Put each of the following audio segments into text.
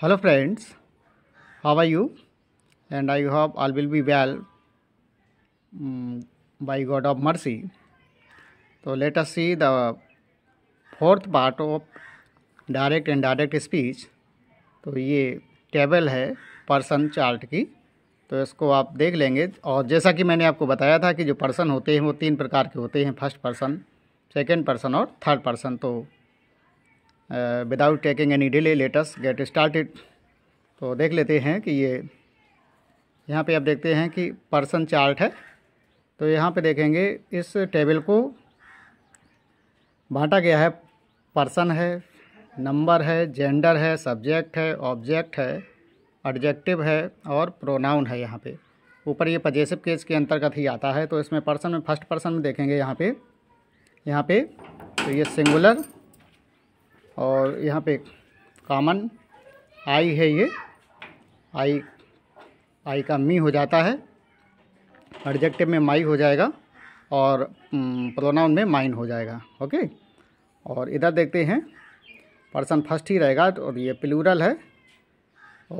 hello friends how are you and i hope all will be well um, by god of mercy so let us see the fourth part of direct and direct speech तो ये table है person chart की तो इसको आप देख लेंगे और जैसा कि मैंने आपको बताया था कि जो पर्सन होते हैं वो तीन प्रकार के होते हैं फर्स्ट पर्सन सेकंड पर्सन और थर्ड पर्सन तो without taking any delay let's get started तो देख लेते हैं कि ये यहाँ पे आप देखते हैं कि पर्सन चार्ट है तो यहाँ पे देखेंगे इस टेबल को बांटा गया है पर्सन है नंबर है जेंडर है सब्जेक्ट है ऑब्जेक्ट है एडजेक्टिव है और प्रोनाउन है यहाँ पे ऊपर ये पजेसिव केस के अंतर्गत ही आता है तो इसमें पर्सन में फर्स्ट पर्सन में देखेंगे यहाँ पे यहाँ पे तो ये सिंगुलर और यहाँ पे कामन आई है ये आई आई का मी हो जाता है एडजेक्टिव में माई हो जाएगा और प्रोनाउन में माइन हो जाएगा ओके और इधर देखते हैं पर्सन फर्स्ट ही रहेगा और ये प्लूरल है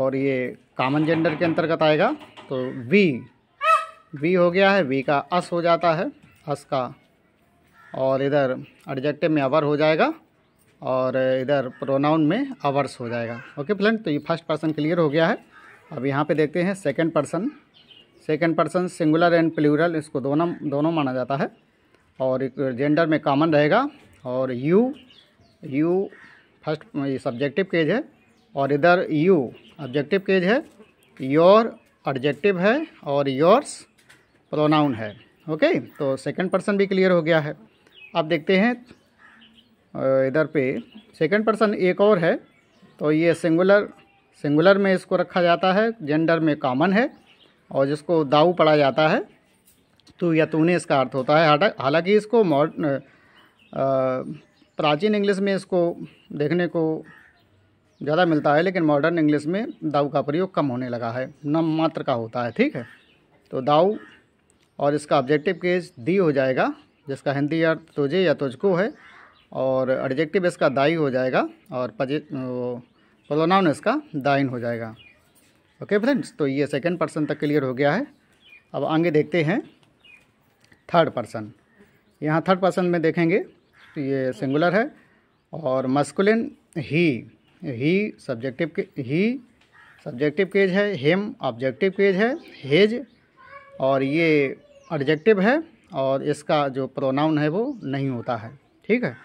और ये कामन जेंडर के अंतर्गत आएगा तो वी वी हो गया है वी का अस हो जाता है अस का और इधर एडजेक्टिव में अवर हो जाएगा और इधर प्रोनाउन में अवर्स हो जाएगा ओके फ्रेंड तो ये फर्स्ट पर्सन क्लियर हो गया है अब यहाँ पे देखते हैं second person second person singular and plural इसको दोनों दोनों माना जाता है और जेंडर में कॉमन रहेगा और यू यू फर्स्ट ये सब्जेक्टिव केज है और इधर यू ऑब्जेक्टिव केज है योर ऑब्जेक्टिव है और योर्स प्रोनाउन है ओके तो सेकंड पर्सन भी क्लियर हो गया है अब देखते हैं इधर पे सेकंड पर्सन एक और है तो ये सिंगुलर सिंगुलर में इसको रखा जाता है जेंडर में कॉमन है और जिसको दाऊ पढ़ा जाता है तू या तूने इसका अर्थ होता है हालांकि इसको मॉडर्न प्राचीन इंग्लिश में इसको देखने को ज़्यादा मिलता है लेकिन मॉडर्न इंग्लिश में दाऊ का प्रयोग कम होने लगा है नम मात्र का होता है ठीक है तो दाऊ और इसका ऑब्जेक्टिव केस दी हो जाएगा जिसका हिंदी अर्थ तुझे या तुझको है और एडजेक्टिव इसका दाई हो जाएगा और प्रोनाउन इसका दाइन हो जाएगा ओके फ्रेंड्स तो ये सेकेंड पर्सन तक क्लियर हो गया है अब आगे देखते हैं थर्ड पर्सन यहाँ थर्ड पर्सन में देखेंगे तो ये सिंगुलर है और मस्कुलिन ही ही सब्जेक्टिव के ही सब्जेक्टिव केज है हेम ऑब्जेक्टिव केज है हेज और ये एडजेक्टिव है और इसका जो प्रोनाउन है वो नहीं होता है ठीक है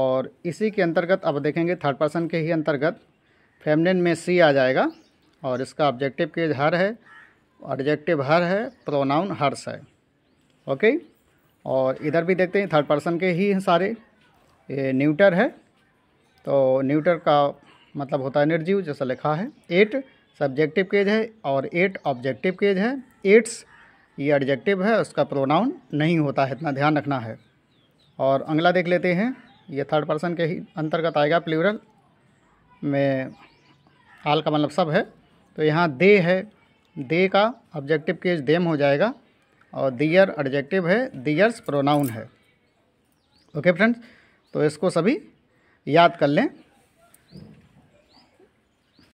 और इसी के अंतर्गत अब देखेंगे थर्ड पर्सन के ही अंतर्गत फेमनिन में सी आ जाएगा और इसका ऑब्जेक्टिव केज हर है ऑब्जेक्टिव हर है प्रोनाउन हर्स है ओके और इधर भी देखते हैं थर्ड पर्सन के ही हैं सारे ये न्यूटर है तो न्यूटर का मतलब होता है निर्जीव जैसा लिखा है एट सब्जेक्टिव केज है और एट ऑब्जेक्टिव केज है एट्स ये एडजेक्टिव है उसका प्रोनाउन नहीं होता है इतना ध्यान रखना है और अगला देख लेते हैं ये थर्ड पर्सन के ही अंतर्गत आएगा प्लूरल में आल का मतलब सब है तो यहाँ दे है दे का ऑब्जेक्टिव केस देम हो जाएगा और दियर ऑब्जेक्टिव है दियर्स प्रोनाउन है ओके okay फ्रेंड्स तो इसको सभी याद कर लें